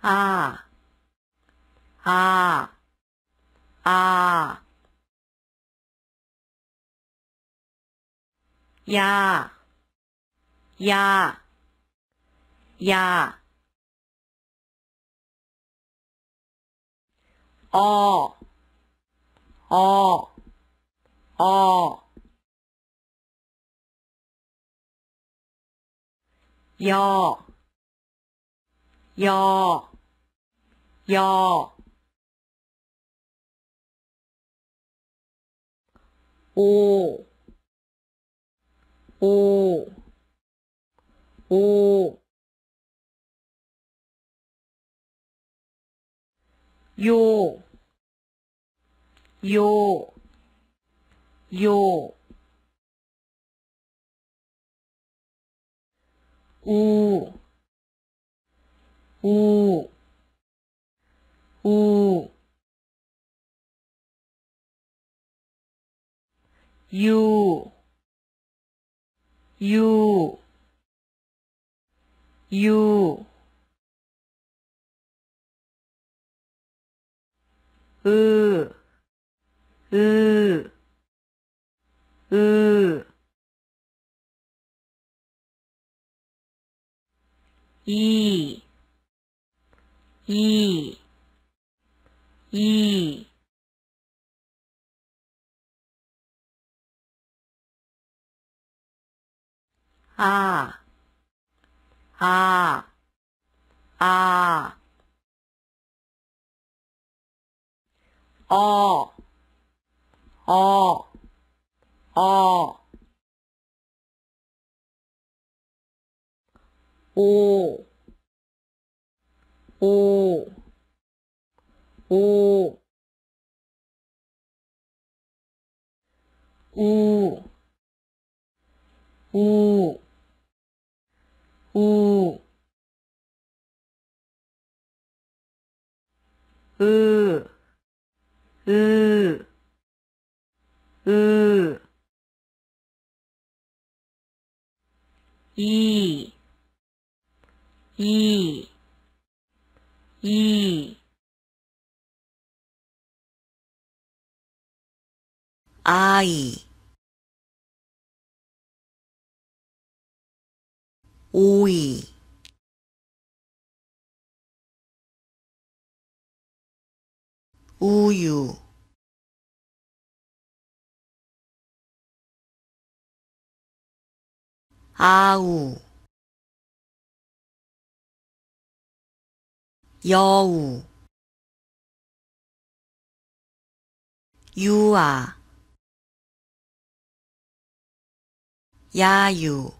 啊啊啊！呀呀呀！哦哦哦！哟。よよおおおよよよう 오, 오, 유, 유, 유, 으, 으, 으, 이, 啊，啊，啊，哦，哦，哦，五。おー、おー、おー、おー、おー、うー、うー、うー、いい、いい。 이, 아이, 오이, 우유, 아우, 여우 유아 야유